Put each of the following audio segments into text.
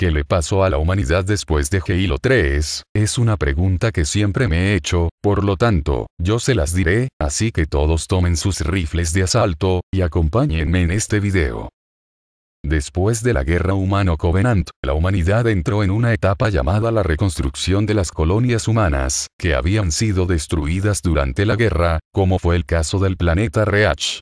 ¿Qué le pasó a la humanidad después de Halo 3? Es una pregunta que siempre me he hecho, por lo tanto, yo se las diré, así que todos tomen sus rifles de asalto, y acompáñenme en este video. Después de la guerra humano-covenant, la humanidad entró en una etapa llamada la reconstrucción de las colonias humanas, que habían sido destruidas durante la guerra, como fue el caso del planeta Reach.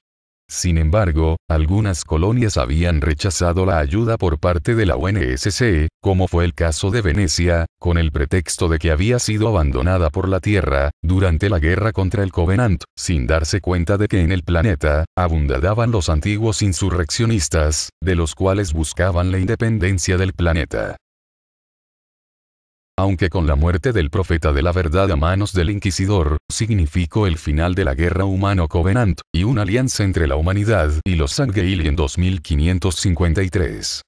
Sin embargo, algunas colonias habían rechazado la ayuda por parte de la UNSC, como fue el caso de Venecia, con el pretexto de que había sido abandonada por la Tierra, durante la guerra contra el Covenant, sin darse cuenta de que en el planeta, abundaban los antiguos insurreccionistas, de los cuales buscaban la independencia del planeta aunque con la muerte del profeta de la verdad a manos del inquisidor, significó el final de la guerra humano-covenant, y una alianza entre la humanidad y los Sangheili en 2553.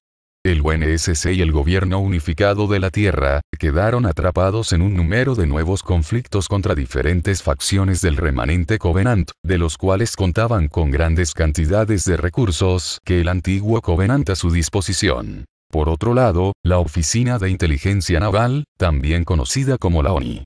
El UNSC e y el gobierno unificado de la Tierra, quedaron atrapados en un número de nuevos conflictos contra diferentes facciones del remanente Covenant, de los cuales contaban con grandes cantidades de recursos que el antiguo Covenant a su disposición. Por otro lado, la Oficina de Inteligencia Naval, también conocida como la ONI,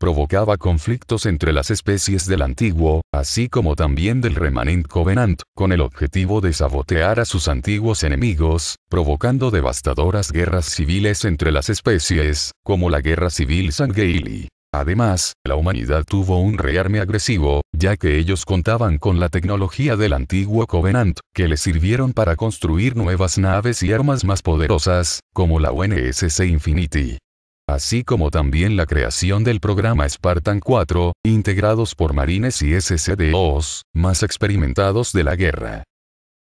provocaba conflictos entre las especies del antiguo, así como también del remanent Covenant, con el objetivo de sabotear a sus antiguos enemigos, provocando devastadoras guerras civiles entre las especies, como la Guerra Civil Sangheili. Además, la humanidad tuvo un rearme agresivo, ya que ellos contaban con la tecnología del antiguo Covenant, que les sirvieron para construir nuevas naves y armas más poderosas, como la UNSC Infinity así como también la creación del programa Spartan 4, integrados por marines y SCDOs, más experimentados de la guerra.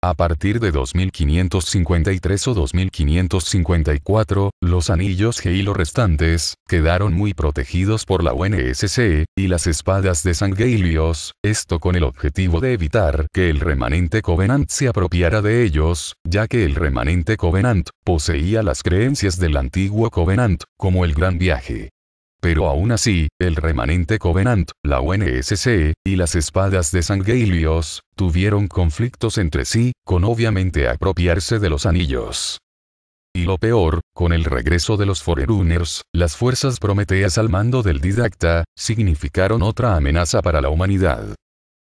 A partir de 2553 o 2554, los anillos G y los restantes, quedaron muy protegidos por la UNSC, y las espadas de San esto con el objetivo de evitar que el remanente Covenant se apropiara de ellos, ya que el remanente Covenant, poseía las creencias del antiguo Covenant, como el gran viaje. Pero aún así, el remanente Covenant, la UNSC, y las espadas de Sangelios, tuvieron conflictos entre sí, con obviamente apropiarse de los anillos. Y lo peor, con el regreso de los Forerunners, las fuerzas prometeas al mando del Didacta, significaron otra amenaza para la humanidad.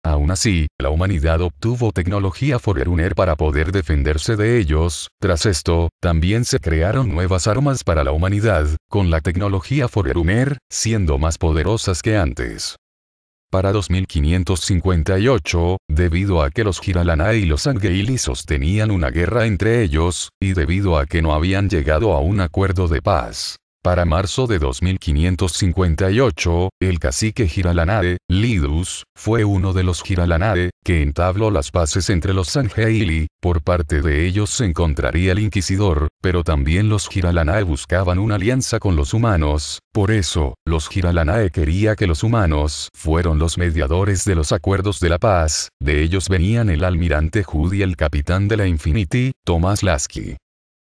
Aún así, la humanidad obtuvo tecnología Forerunner para poder defenderse de ellos. Tras esto, también se crearon nuevas armas para la humanidad, con la tecnología Forerunner, siendo más poderosas que antes. Para 2558, debido a que los Jiralana y los Angeili sostenían una guerra entre ellos, y debido a que no habían llegado a un acuerdo de paz, para marzo de 2558, el cacique Giralanae, Lidus, fue uno de los Giralanae, que entabló las paces entre los Sangeili, por parte de ellos se encontraría el inquisidor, pero también los Giralanae buscaban una alianza con los humanos, por eso, los Giralanae quería que los humanos fueron los mediadores de los acuerdos de la paz, de ellos venían el almirante Judy y el capitán de la Infinity, Tomás Lasky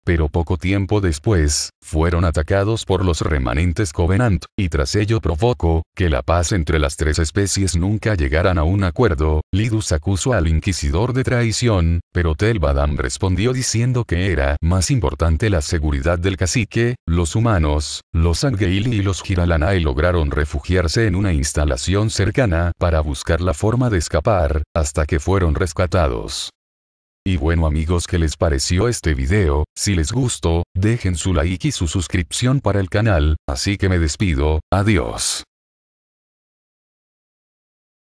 pero poco tiempo después, fueron atacados por los remanentes Covenant, y tras ello provocó, que la paz entre las tres especies nunca llegaran a un acuerdo, Lidus acusó al Inquisidor de traición, pero Telvadam respondió diciendo que era más importante la seguridad del cacique, los humanos, los Angeili y los Giralanae lograron refugiarse en una instalación cercana para buscar la forma de escapar, hasta que fueron rescatados. Y bueno amigos que les pareció este video, si les gustó, dejen su like y su suscripción para el canal, así que me despido, adiós.